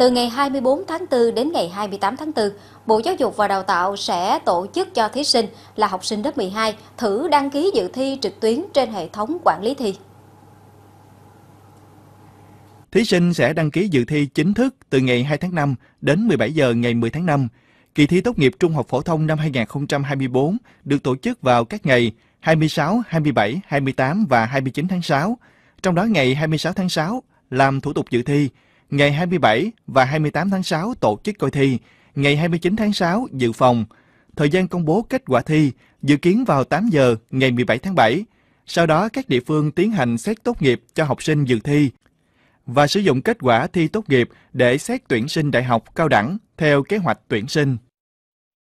Từ ngày 24 tháng 4 đến ngày 28 tháng 4, Bộ Giáo dục và Đào tạo sẽ tổ chức cho thí sinh là học sinh lớp 12 thử đăng ký dự thi trực tuyến trên hệ thống quản lý thi. Thí sinh sẽ đăng ký dự thi chính thức từ ngày 2 tháng 5 đến 17 giờ ngày 10 tháng 5. Kỳ thi tốt nghiệp trung học phổ thông năm 2024 được tổ chức vào các ngày 26, 27, 28 và 29 tháng 6. Trong đó ngày 26 tháng 6 làm thủ tục dự thi, ngày 27 và 28 tháng 6 tổ chức coi thi, ngày 29 tháng 6 dự phòng. Thời gian công bố kết quả thi dự kiến vào 8 giờ ngày 17 tháng 7. Sau đó các địa phương tiến hành xét tốt nghiệp cho học sinh dự thi và sử dụng kết quả thi tốt nghiệp để xét tuyển sinh đại học cao đẳng theo kế hoạch tuyển sinh.